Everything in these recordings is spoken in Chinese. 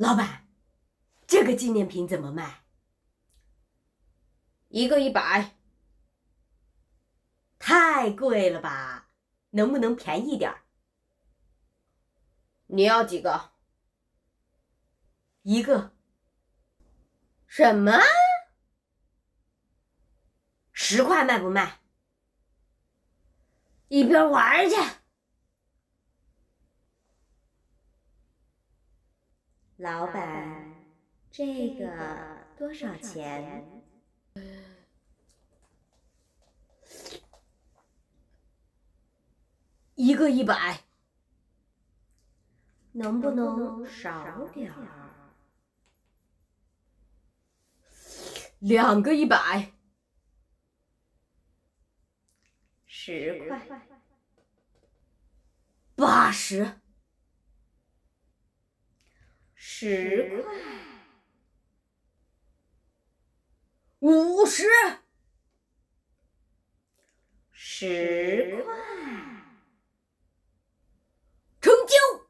老板，这个纪念品怎么卖？一个一百，太贵了吧？能不能便宜点儿？你要几个？一个？什么？十块卖不卖？一边玩去。老板，这个多少钱？一个一百，能不能少点儿？两个一百，十块，八十。十块，五十，十块，成交。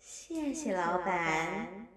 谢谢老板。